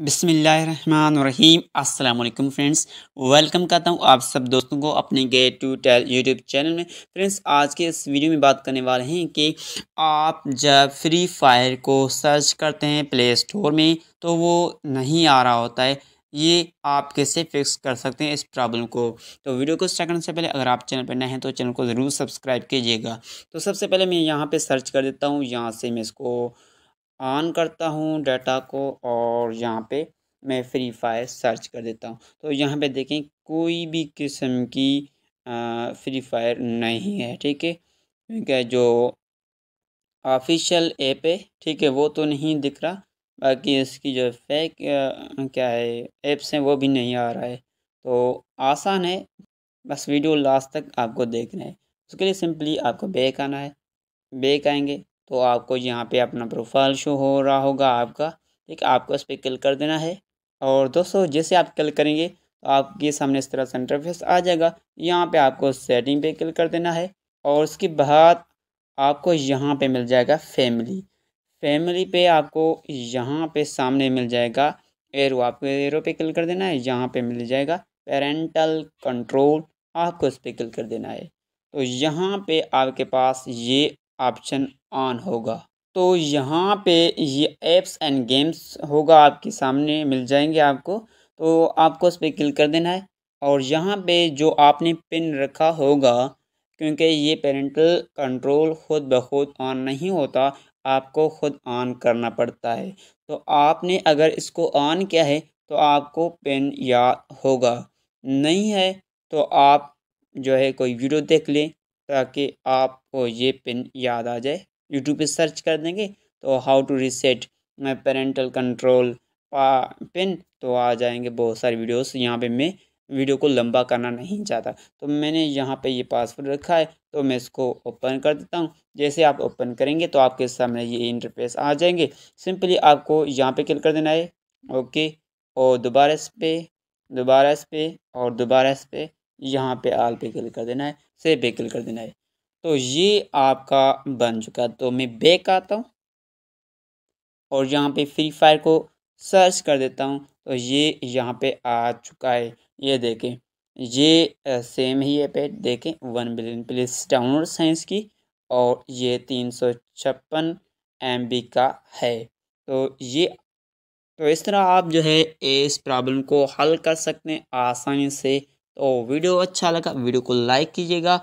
बिसमीम अल्लाम friends welcome करता हूँ आप सब दोस्तों को अपने गे टू टेल यूट्यूब चैनल में फ्रेंड्स आज के इस वीडियो में बात करने वाले हैं कि आप जब फ्री फायर को सर्च करते हैं प्ले स्टोर में तो वो नहीं आ रहा होता है ये आप कैसे फिक्स कर सकते हैं इस प्रॉब्लम को तो वीडियो को स्टार्ट करने से पहले अगर आप चैनल पर नए हैं तो चैनल को ज़रूर सब्सक्राइब कीजिएगा तो सबसे पहले मैं यहाँ पर सर्च कर देता हूँ यहाँ से मैं इसको ऑन करता हूँ डाटा को और यहाँ पे मैं फ्री फायर सर्च कर देता हूँ तो यहाँ पे देखें कोई भी किस्म की आ, फ्री फायर नहीं है ठीक है क्योंकि जो ऑफिशियल ऐप है ठीक है वो तो नहीं दिख रहा बाकी इसकी जो फेक क्या है ऐप्स हैं वो भी नहीं आ रहा है तो आसान है बस वीडियो लास्ट तक आपको देखना है उसके लिए सिंपली आपको बैक आना है बैक आएंगे तो आपको यहाँ पे अपना प्रोफाइल शो हो रहा होगा आपका ठीक है आपको इस पर क्लिक कर देना है और दोस्तों जैसे आप क्लिक करेंगे तो आपके सामने इस तरह सेंटर इंटरफेस आ जाएगा यहाँ पे आपको सेटिंग पे क्लिक कर देना है और उसके बाद आपको यहाँ पे मिल जाएगा फैमिली फैमिली पे आपको यहाँ पे सामने मिल जाएगा एरो आपको एरो पे क्लिक कर देना है यहाँ पे मिल जाएगा पेरेंटल कंट्रोल आपको इस पर क्लिक कर देना है तो यहाँ पे आपके पास ये ऑप्शन ऑन होगा तो यहाँ पे ये ऐप्स एंड गेम्स होगा आपके सामने मिल जाएंगे आपको तो आपको उस पर क्लिक कर देना है और यहाँ पे जो आपने पिन रखा होगा क्योंकि ये पेरेंटल कंट्रोल ख़ुद ब खुद ऑन नहीं होता आपको ख़ुद ऑन करना पड़ता है तो आपने अगर इसको ऑन किया है तो आपको पिन याद होगा नहीं है तो आप जो है कोई वीडियो देख लें ताकि आपको ये पिन याद आ जाए यूट्यूब पे सर्च कर देंगे तो how to reset parental control पा पिन तो आ जाएंगे बहुत सारे वीडियोस यहाँ पे मैं वीडियो को लंबा करना नहीं चाहता तो मैंने यहाँ पे ये पासवर्ड रखा है तो मैं इसको ओपन कर देता हूँ जैसे आप ओपन करेंगे तो आपके सामने ये इंटरफेस आ जाएंगे सिंपली आपको यहाँ पे क्लिक कर देना है ओके और दोबारा इस पर दोबारा इस पर और दोबारा इस पर यहाँ पे आल पे क्लिक कर देना है सेव पे क्लिक कर देना है तो ये आपका बन चुका तो मैं बैक आता हूँ और यहाँ पे फ्री फायर को सर्च कर देता हूँ तो ये यहाँ पे आ चुका है ये देखें ये सेम ही है पेट देखें वन बिलियन प्लस डाउनलोड साइंस की और ये तीन सौ छप्पन एम बी का है तो ये तो इस तरह आप जो है इस प्रॉब्लम को हल कर सकते हैं आसानी से तो वीडियो अच्छा लगा वीडियो को लाइक कीजिएगा